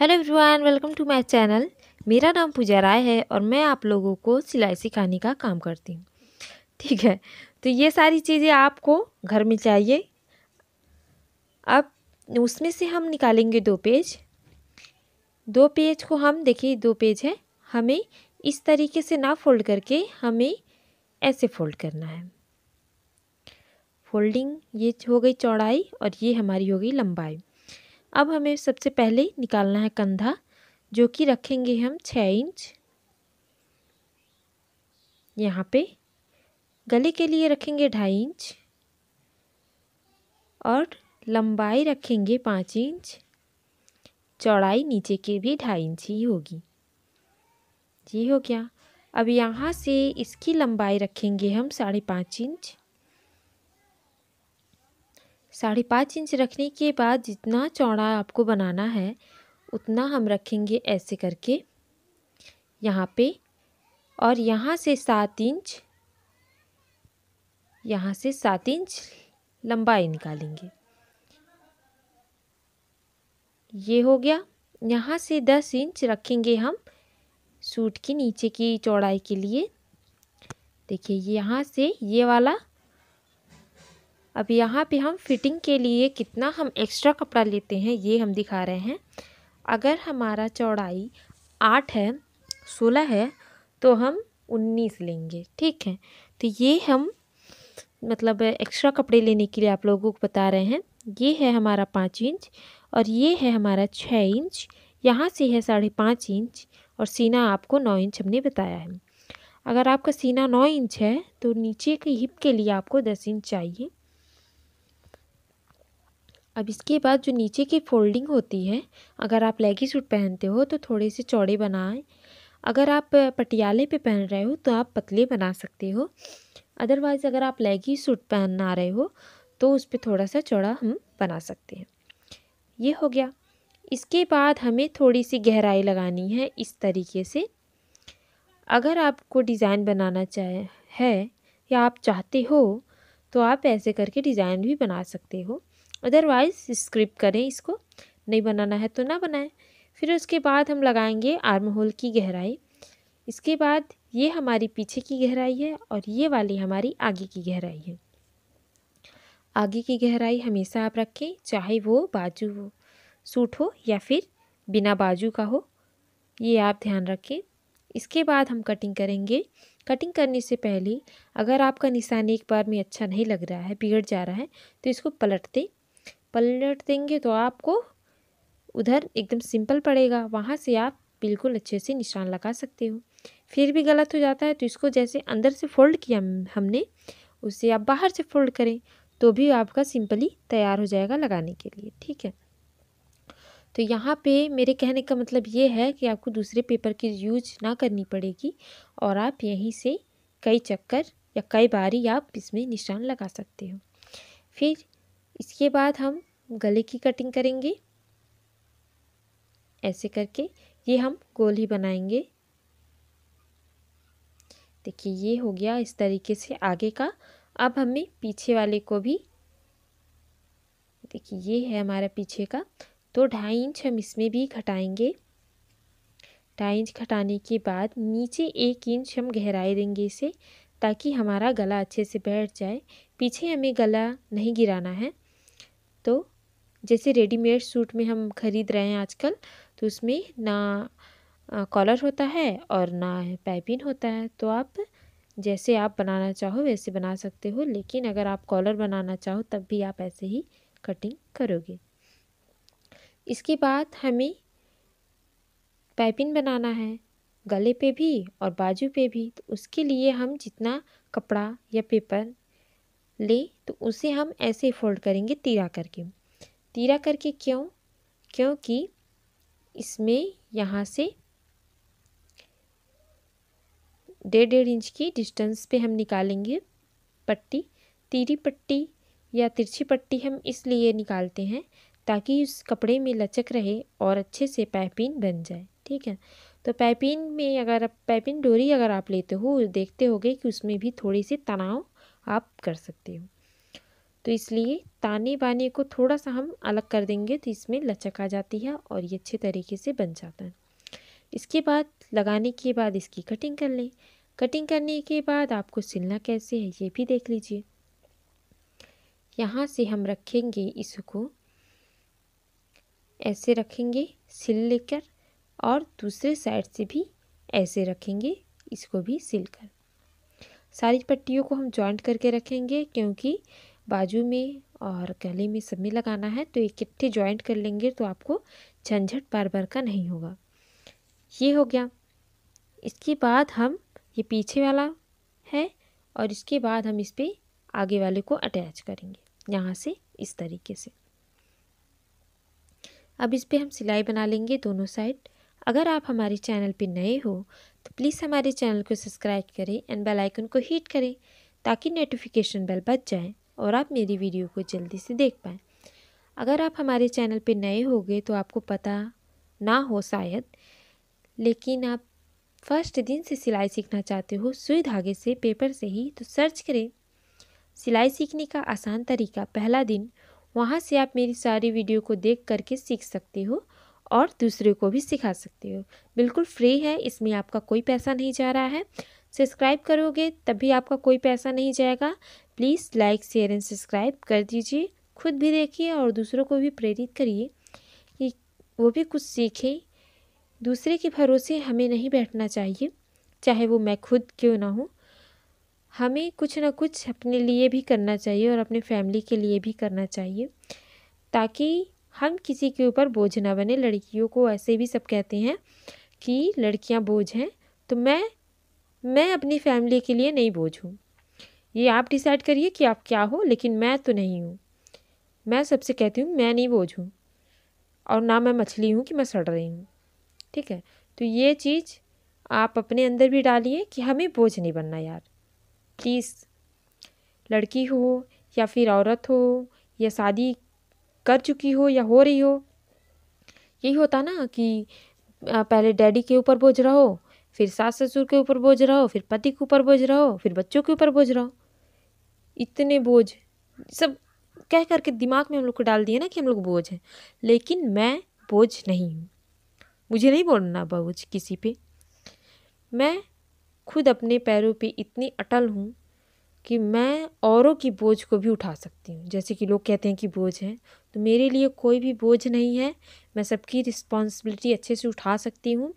hello everyone welcome to my channel मेरा नाम पूजा राय है और मैं आप लोगों को सिलाई सिखाने का काम करती हूँ ठीक है तो ये सारी चीज़ें आपको घर में चाहिए अब उसमें से हम निकालेंगे दो पेज दो पेज को हम देखिए दो पेज है हमें इस तरीके से ना फोल्ड करके हमें ऐसे फोल्ड करना है फोल्डिंग ये हो गई चौड़ाई और ये हमारी हो गई लंबाई अब हमें सबसे पहले निकालना है कंधा जो कि रखेंगे हम छः इंच यहाँ पे गले के लिए रखेंगे ढाई इंच और लंबाई रखेंगे पाँच इंच चौड़ाई नीचे के भी ढाई इंच ही होगी ये हो गया अब यहाँ से इसकी लंबाई रखेंगे हम साढ़े पाँच इंच साढ़े पाँच इंच रखने के बाद जितना चौड़ा आपको बनाना है उतना हम रखेंगे ऐसे करके यहाँ पे और यहाँ से सात इंच यहाँ से सात इंच लंबाई निकालेंगे ये हो गया यहाँ से दस इंच रखेंगे हम सूट के नीचे की चौड़ाई के लिए देखिए यहाँ से ये वाला अब यहाँ पे हम फिटिंग के लिए कितना हम एक्स्ट्रा कपड़ा लेते हैं ये हम दिखा रहे हैं अगर हमारा चौड़ाई आठ है सोलह है तो हम उन्नीस लेंगे ठीक है तो ये हम मतलब एक्स्ट्रा कपड़े लेने के लिए आप लोगों को बता रहे हैं ये है हमारा पाँच इंच और ये है हमारा छः इंच यहाँ से है साढ़े पाँच इंच और सीना आपको नौ इंच हमने बताया है अगर आपका सीना नौ इंच है तो नीचे के हिप के लिए आपको दस इंच चाहिए अब इसके बाद जो नीचे की फोल्डिंग होती है अगर आप लेगी सूट पहनते हो तो थोड़े से चौड़े बनाएं अगर आप पटियाले पे पहन रहे हो तो आप पतले बना सकते हो अदरवाइज़ अगर आप लेगी सूट पहन आ रहे हो तो उस पर थोड़ा सा चौड़ा हम बना सकते हैं ये हो गया इसके बाद हमें थोड़ी सी गहराई लगानी है इस तरीके से अगर आपको डिज़ाइन बनाना चाहे है या आप चाहते हो तो आप ऐसे करके डिज़ाइन भी बना सकते हो अदरवाइज़ स्क्रिप करें इसको नहीं बनाना है तो ना बनाएं फिर उसके बाद हम लगाएंगे आर्म होल की गहराई इसके बाद ये हमारी पीछे की गहराई है और ये वाली हमारी आगे की गहराई है आगे की गहराई हमेशा आप रखें चाहे वो बाजू हो सूट हो या फिर बिना बाजू का हो ये आप ध्यान रखें इसके बाद हम कटिंग करेंगे कटिंग करने से पहले अगर आपका निशान एक बार में अच्छा नहीं लग रहा है बिगड़ जा रहा है तो इसको पलट दें पलट देंगे तो आपको उधर एकदम सिंपल पड़ेगा वहाँ से आप बिल्कुल अच्छे से निशान लगा सकते हो फिर भी गलत हो जाता है तो इसको जैसे अंदर से फोल्ड किया हमने उसे आप बाहर से फोल्ड करें तो भी आपका सिंपली तैयार हो जाएगा लगाने के लिए ठीक है तो यहाँ पे मेरे कहने का मतलब ये है कि आपको दूसरे पेपर की यूज ना करनी पड़ेगी और आप यहीं से कई चक्कर या कई बारी आप इसमें निशान लगा सकते हो फिर इसके बाद हम गले की कटिंग करेंगे ऐसे करके ये हम गोल ही बनाएंगे देखिए ये हो गया इस तरीके से आगे का अब हमें पीछे वाले को भी देखिए ये है हमारा पीछे का तो ढाई इंच हम इसमें भी घटाएंगे ढाई इंच घटाने के बाद नीचे एक इंच हम गहराई देंगे इसे ताकि हमारा गला अच्छे से बैठ जाए पीछे हमें गला नहीं गिराना है तो जैसे रेडीमेड सूट में हम खरीद रहे हैं आजकल तो उसमें ना कॉलर होता है और ना पैपिन होता है तो आप जैसे आप बनाना चाहो वैसे बना सकते हो लेकिन अगर आप कॉलर बनाना चाहो तब भी आप ऐसे ही कटिंग करोगे इसके बाद हमें पाइपिंग बनाना है गले पे भी और बाजू पे भी तो उसके लिए हम जितना कपड़ा या पेपर ले तो उसे हम ऐसे फोल्ड करेंगे तीरा करके तीरा करके क्यों क्योंकि इसमें यहाँ से डेढ़ डेढ़ इंच की डिस्टेंस पे हम निकालेंगे पट्टी तीरी पट्टी या तिरछी पट्टी हम इसलिए निकालते हैं ताकि उस कपड़े में लचक रहे और अच्छे से पैपिन बन जाए ठीक है तो पैपिन में अगर पैपिन डोरी अगर आप लेते हो देखते होगे कि उसमें भी थोड़ी सी तनाव आप कर सकते हो तो इसलिए ताने बाने को थोड़ा सा हम अलग कर देंगे तो इसमें लचक आ जाती है और ये अच्छे तरीके से बन जाता है इसके बाद लगाने के बाद इसकी कटिंग कर लें कटिंग करने के बाद आपको सिलना कैसे है ये भी देख लीजिए यहाँ से हम रखेंगे इसको ऐसे रखेंगे सिल लेकर और दूसरे साइड से भी ऐसे रखेंगे इसको भी सिल कर सारी पट्टियों को हम जॉइंट करके रखेंगे क्योंकि बाजू में और गले में सब में लगाना है तो इकट्ठे जॉइंट कर लेंगे तो आपको झंझट बार बार का नहीं होगा ये हो गया इसके बाद हम ये पीछे वाला है और इसके बाद हम इस पर आगे वाले को अटैच करेंगे यहाँ से इस तरीके से अब इस पर हम सिलाई बना लेंगे दोनों साइड अगर आप हमारे चैनल पर नए हो तो प्लीज़ हमारे चैनल को सब्सक्राइब करें एंड बेल आइकन को हिट करें ताकि नोटिफिकेशन बेल बच जाए और आप मेरी वीडियो को जल्दी से देख पाएँ अगर आप हमारे चैनल पर नए होंगे तो आपको पता ना हो शायद लेकिन आप फर्स्ट दिन से सिलाई सीखना चाहते हो सुई धागे से पेपर से ही तो सर्च करें सिलाई सीखने का आसान तरीका पहला दिन वहाँ से आप मेरी सारी वीडियो को देख करके सीख सकते हो और दूसरे को भी सिखा सकते हो बिल्कुल फ्री है इसमें आपका कोई पैसा नहीं जा रहा है सब्सक्राइब करोगे तब भी आपका कोई पैसा नहीं जाएगा please like share and subscribe कर दीजिए खुद भी देखिए और दूसरों को भी प्रेरित करिए कि वो भी कुछ सीखें दूसरे के भरोसे हमें नहीं बैठना चाहिए चाहे वो मैं खुद क्यों ना हूँ हमें कुछ ना कुछ अपने लिए भी करना चाहिए और अपने फैमिली के लिए भी करना चाहिए ताकि हम किसी के ऊपर बोझ ना बने लड़कियों को ऐसे भी सब कहते हैं कि लड़कियां बोझ हैं तो मैं मैं अपनी फैमिली के लिए नहीं बोझ हूँ ये आप डिसाइड करिए कि आप क्या हो लेकिन मैं तो नहीं हूँ मैं सबसे कहती हूँ मैं नहीं बोझ हूँ और ना मैं मछली हूँ कि मैं सड़ रही हूँ ठीक है तो ये चीज़ आप अपने अंदर भी डालिए कि हमें बोझ नहीं बनना यार प्लीज़ लड़की हो या फिर औरत हो या शादी कर चुकी हो या हो रही हो यही होता ना कि पहले डैडी के ऊपर बोझ रहो फिर सास ससुर के ऊपर बोझ रहो फिर पति के ऊपर बोझ रहो फिर बच्चों के ऊपर बोझ रहो इतने बोझ सब कह करके दिमाग में हम लोग को डाल दिए ना कि हम लोग बोझ हैं लेकिन मैं बोझ नहीं हूँ मुझे नहीं बोलना बोझ किसी पे मैं खुद अपने पैरों पे इतनी अटल हूँ कि मैं औरों की बोझ को भी उठा सकती हूँ जैसे कि लोग कहते हैं कि बोझ है तो मेरे लिए कोई भी बोझ नहीं है मैं सबकी रिस्पॉन्सिबिलिटी अच्छे से उठा सकती हूँ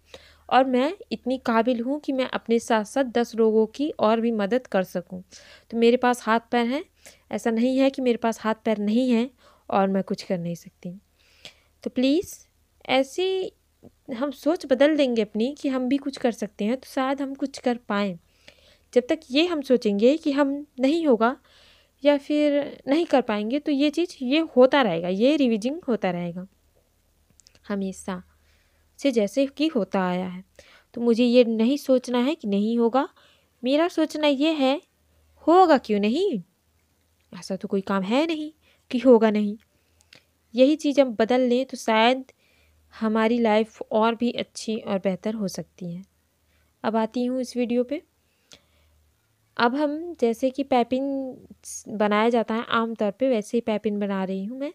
और मैं इतनी काबिल हूँ कि मैं अपने साथ साथ दस लोगों की और भी मदद कर सकूँ तो मेरे पास हाथ पैर हैं ऐसा नहीं है कि मेरे पास हाथ पैर नहीं हैं और मैं कुछ कर नहीं सकती तो प्लीज़ ऐसी हम सोच बदल देंगे अपनी कि हम भी कुछ कर सकते हैं तो शायद हम कुछ कर पाएँ जब तक ये हम सोचेंगे कि हम नहीं होगा या फिर नहीं कर पाएंगे तो ये चीज़ ये होता रहेगा ये रिविजिंग होता रहेगा हमेशा से जैसे कि होता आया है तो मुझे ये नहीं सोचना है कि नहीं होगा मेरा सोचना ये है होगा क्यों नहीं ऐसा तो कोई काम है नहीं कि होगा नहीं यही चीज़ हम बदल लें तो शायद हमारी लाइफ और भी अच्छी और बेहतर हो सकती है अब आती हूँ इस वीडियो पे अब हम जैसे कि पैपिन बनाया जाता है आमतौर पे वैसे ही पैपिन बना रही हूँ मैं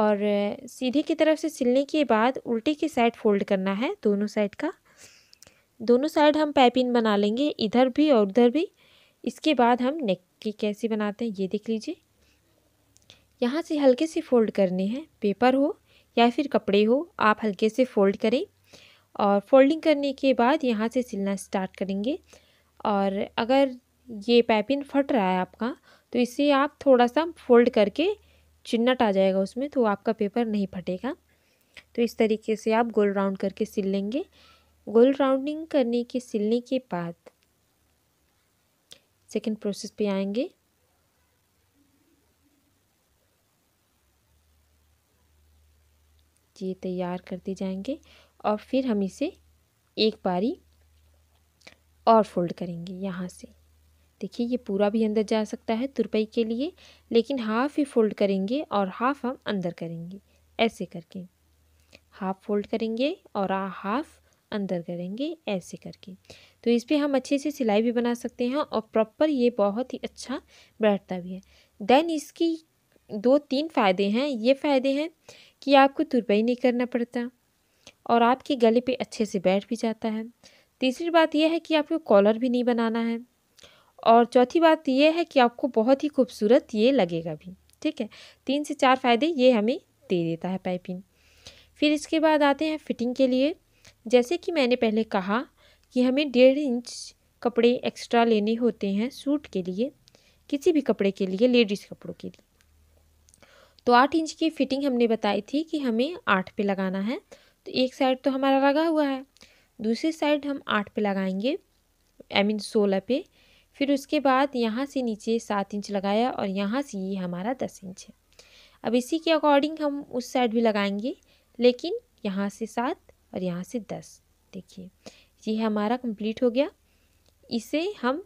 और सीधे की तरफ से सिलने के बाद उल्टे की साइड फोल्ड करना है दोनों साइड का दोनों साइड हम पैपिन बना लेंगे इधर भी और उधर भी इसके बाद हम नेक की कैसी बनाते हैं ये देख लीजिए यहाँ से हल्के से फोल्ड करनी है पेपर हो या फिर कपड़े हो आप हल्के से फ़ोल्ड करें और फोल्डिंग करने के बाद यहाँ से सिलना स्टार्ट करेंगे और अगर ये पैपिन फट रहा है आपका तो इसे आप थोड़ा सा फोल्ड करके चिन्नट आ जाएगा उसमें तो आपका पेपर नहीं फटेगा तो इस तरीके से आप गोल राउंड करके सिल लेंगे गोल राउंडिंग करने के सिलने के बाद सेकंड प्रोसेस पे आएंगे ये तैयार करते जाएंगे और फिर हम इसे एक बारी और फोल्ड करेंगे यहाँ से देखिए ये पूरा भी अंदर जा सकता है तुरपाई के लिए लेकिन हाफ़ ही फोल्ड करेंगे और हाफ़ हम अंदर करेंगे ऐसे करके हाफ़ फोल्ड करेंगे और हाफ़ अंदर करेंगे ऐसे करके तो इस पर हम अच्छे से सिलाई भी बना सकते हैं और प्रॉपर ये बहुत ही अच्छा बैठता भी है देन इसकी दो तीन फ़ायदे हैं ये फ़ायदे हैं कि आपको तुरबई नहीं करना पड़ता और आपके गले पे अच्छे से बैठ भी जाता है तीसरी बात यह है कि आपको कॉलर भी नहीं बनाना है और चौथी बात यह है कि आपको बहुत ही खूबसूरत ये लगेगा भी ठीक है तीन से चार फायदे ये हमें दे देता है पाइपिंग फिर इसके बाद आते हैं फिटिंग के लिए जैसे कि मैंने पहले कहा कि हमें डेढ़ इंच कपड़े एक्स्ट्रा लेने होते हैं सूट के लिए किसी भी कपड़े के लिए लेडीज़ कपड़ों के लिए तो आठ इंच की फिटिंग हमने बताई थी कि हमें आठ पे लगाना है तो एक साइड तो हमारा लगा हुआ है दूसरी साइड हम आठ पे लगाएंगे आई मीन सोलह पे फिर उसके बाद यहाँ से नीचे सात इंच लगाया और यहाँ से ये हमारा दस इंच है अब इसी के अकॉर्डिंग हम उस साइड भी लगाएंगे लेकिन यहाँ से सात और यहाँ से दस देखिए ये हमारा कंप्लीट हो गया इसे हम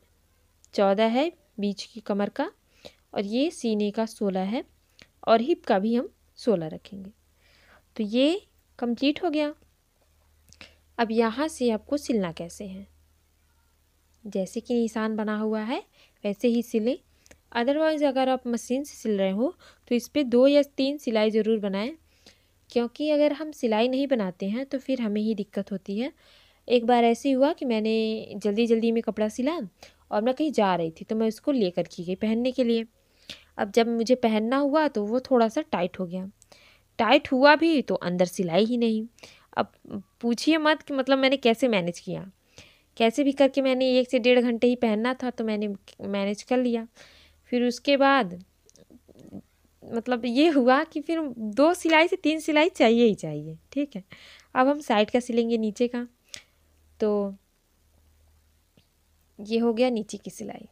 चौदह है बीच की कमर का और ये सीने का सोलह है और हिप का भी हम सोलह रखेंगे तो ये कंप्लीट हो गया अब यहाँ से आपको सिलना कैसे है जैसे कि निशान बना हुआ है वैसे ही सिलें अदरवाइज़ अगर आप मशीन से सिल रहे हो तो इस पर दो या तीन सिलाई ज़रूर बनाएं क्योंकि अगर हम सिलाई नहीं बनाते हैं तो फिर हमें ही दिक्कत होती है एक बार ऐसे हुआ कि मैंने जल्दी जल्दी में कपड़ा सिला और मैं कहीं जा रही थी तो मैं उसको लेकर की गई पहनने के लिए अब जब मुझे पहनना हुआ तो वो थोड़ा सा टाइट हो गया टाइट हुआ भी तो अंदर सिलाई ही नहीं अब पूछिए मत कि मतलब मैंने कैसे मैनेज किया कैसे भी करके मैंने एक से डेढ़ घंटे ही पहनना था तो मैंने मैनेज कर लिया फिर उसके बाद मतलब ये हुआ कि फिर दो सिलाई से तीन सिलाई चाहिए ही चाहिए ठीक है अब हम साइड का सिलेंगे नीचे का तो ये हो गया नीचे की सिलाई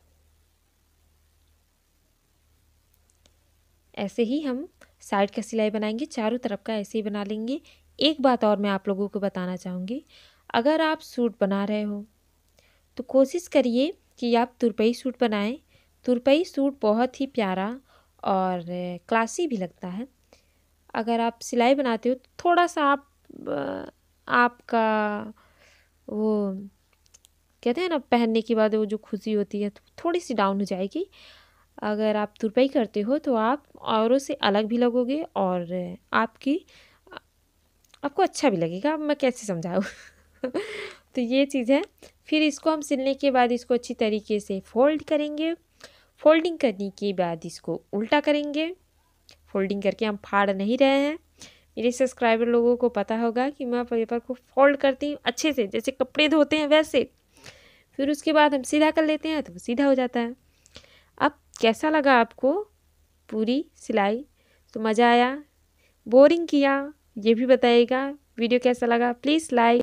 ऐसे ही हम साइड का सिलाई बनाएंगे चारों तरफ का ऐसे ही बना लेंगे एक बात और मैं आप लोगों को बताना चाहूँगी अगर आप सूट बना रहे हो तो कोशिश करिए कि आप तुरपई सूट बनाएं तुरपई सूट बहुत ही प्यारा और क्लासी भी लगता है अगर आप सिलाई बनाते हो तो थोड़ा सा आप आपका वो कहते हैं ना पहनने के बाद वो जो खुशी होती है तो थोड़ी सी डाउन हो जाएगी अगर आप तुरपाई करते हो तो आप औरों से अलग भी लगोगे और आपकी आपको अच्छा भी लगेगा मैं कैसे समझाऊँ तो ये चीज़ है फिर इसको हम सिलने के बाद इसको अच्छी तरीके से फोल्ड करेंगे फोल्डिंग करने के बाद इसको उल्टा करेंगे फोल्डिंग करके हम फाड़ नहीं रहे हैं मेरे सब्सक्राइबर लोगों को पता होगा कि मैं पेपर को फोल्ड करती हूँ अच्छे से जैसे कपड़े धोते हैं वैसे फिर उसके बाद हम सीधा कर लेते हैं तो वो सीधा हो जाता है कैसा लगा आपको पूरी सिलाई तो मज़ा आया बोरिंग किया ये भी बताइएगा वीडियो कैसा लगा प्लीज़ लाइक